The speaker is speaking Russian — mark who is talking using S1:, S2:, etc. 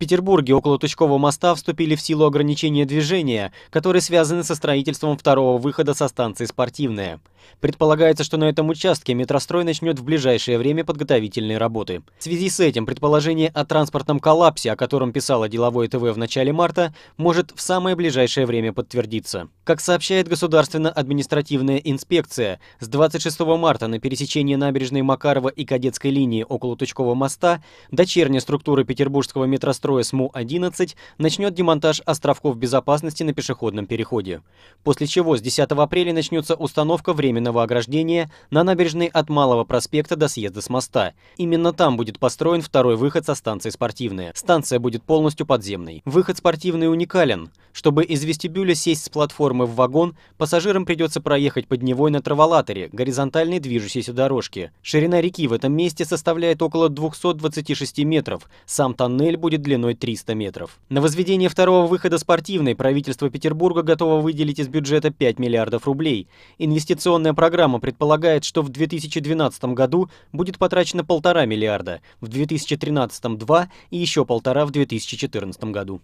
S1: Петербурге около Тучкового моста вступили в силу ограничения движения, которые связаны со строительством второго выхода со станции «Спортивная». Предполагается, что на этом участке метрострой начнет в ближайшее время подготовительные работы. В связи с этим предположение о транспортном коллапсе, о котором писало деловое ТВ в начале марта, может в самое ближайшее время подтвердиться. Как сообщает Государственно-административная инспекция, с 26 марта на пересечении набережной Макарова и Кадетской линии около Тучкового моста дочерняя структура петербургского метростроя строя СМУ-11 начнет демонтаж островков безопасности на пешеходном переходе. После чего с 10 апреля начнется установка временного ограждения на набережной от Малого проспекта до съезда с моста. Именно там будет построен второй выход со станции «Спортивная». Станция будет полностью подземной. Выход «Спортивный» уникален. Чтобы из вестибюля сесть с платформы в вагон, пассажирам придется проехать под Невой на траволаторе, горизонтальной движущейся дорожке. Ширина реки в этом месте составляет около 226 метров. Сам тоннель будет для длиной 300 метров. На возведение второго выхода спортивной правительство Петербурга готово выделить из бюджета 5 миллиардов рублей. Инвестиционная программа предполагает, что в 2012 году будет потрачено полтора миллиарда, в 2013 – два и еще полтора в 2014 году.